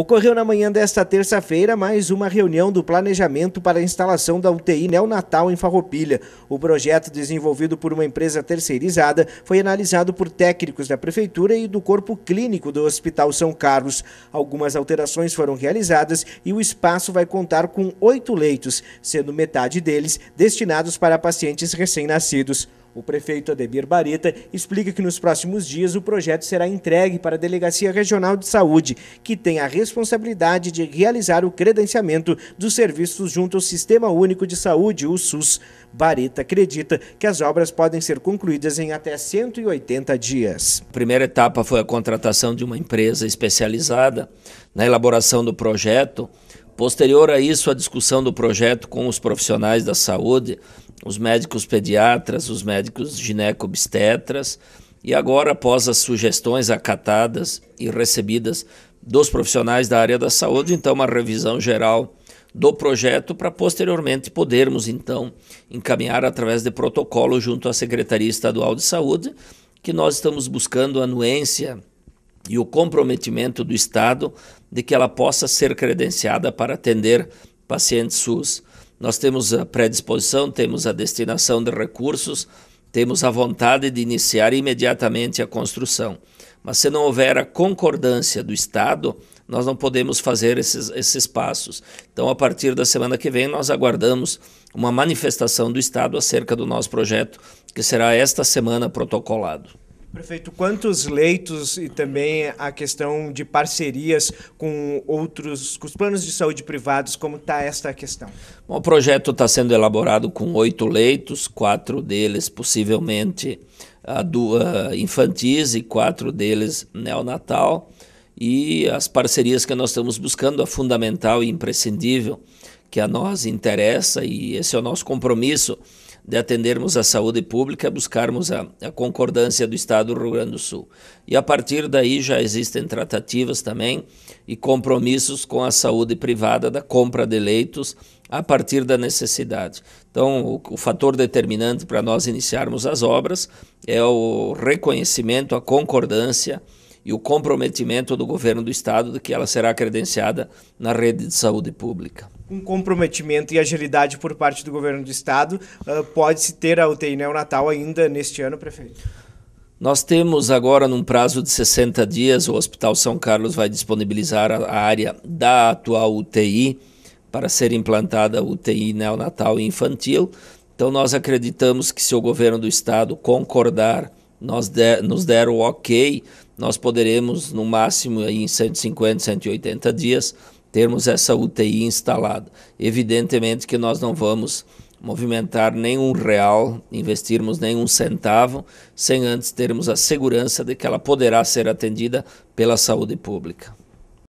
Ocorreu na manhã desta terça-feira mais uma reunião do planejamento para a instalação da UTI neonatal em Farroupilha. O projeto, desenvolvido por uma empresa terceirizada, foi analisado por técnicos da Prefeitura e do Corpo Clínico do Hospital São Carlos. Algumas alterações foram realizadas e o espaço vai contar com oito leitos, sendo metade deles destinados para pacientes recém-nascidos. O prefeito Ademir Barita explica que nos próximos dias o projeto será entregue para a Delegacia Regional de Saúde, que tem a responsabilidade de realizar o credenciamento dos serviços junto ao Sistema Único de Saúde, o SUS. Barita acredita que as obras podem ser concluídas em até 180 dias. A primeira etapa foi a contratação de uma empresa especializada na elaboração do projeto Posterior a isso, a discussão do projeto com os profissionais da saúde, os médicos pediatras, os médicos ginecobstetras, e agora, após as sugestões acatadas e recebidas dos profissionais da área da saúde, então uma revisão geral do projeto para posteriormente podermos então encaminhar através de protocolo junto à Secretaria Estadual de Saúde, que nós estamos buscando anuência e o comprometimento do Estado de que ela possa ser credenciada para atender pacientes SUS. Nós temos a predisposição, temos a destinação de recursos, temos a vontade de iniciar imediatamente a construção. Mas se não houver a concordância do Estado, nós não podemos fazer esses, esses passos. Então, a partir da semana que vem, nós aguardamos uma manifestação do Estado acerca do nosso projeto, que será esta semana protocolado. Prefeito, quantos leitos e também a questão de parcerias com outros, com os planos de saúde privados, como está esta questão? Bom, o projeto está sendo elaborado com oito leitos, quatro deles possivelmente ah, ah, infantis e quatro deles neonatal. E as parcerias que nós estamos buscando, a fundamental e imprescindível, que a nós interessa, e esse é o nosso compromisso, de atendermos à saúde pública, buscarmos a, a, concordância do Estado do Rio Grande do Sul. E a partir daí já existem tratativas também e compromissos com a saúde privada da compra de leitos a partir da necessidade. Então, o, o fator determinante para nós iniciarmos as obras é o reconhecimento, a concordância e o comprometimento do governo do estado de que ela será credenciada na rede de saúde pública. Um comprometimento e agilidade por parte do governo do estado uh, pode-se ter a UTI neonatal ainda neste ano, prefeito? Nós temos agora, num prazo de 60 dias, o Hospital São Carlos vai disponibilizar a área da atual UTI para ser implantada a UTI neonatal e infantil. Então, nós acreditamos que, se o governo do estado concordar, nós de, nos der o ok, nós poderemos, no máximo, aí em 150, 180 dias, termos essa UTI instalada. Evidentemente que nós não vamos movimentar nenhum real, investirmos nenhum centavo, sem antes termos a segurança de que ela poderá ser atendida pela saúde pública.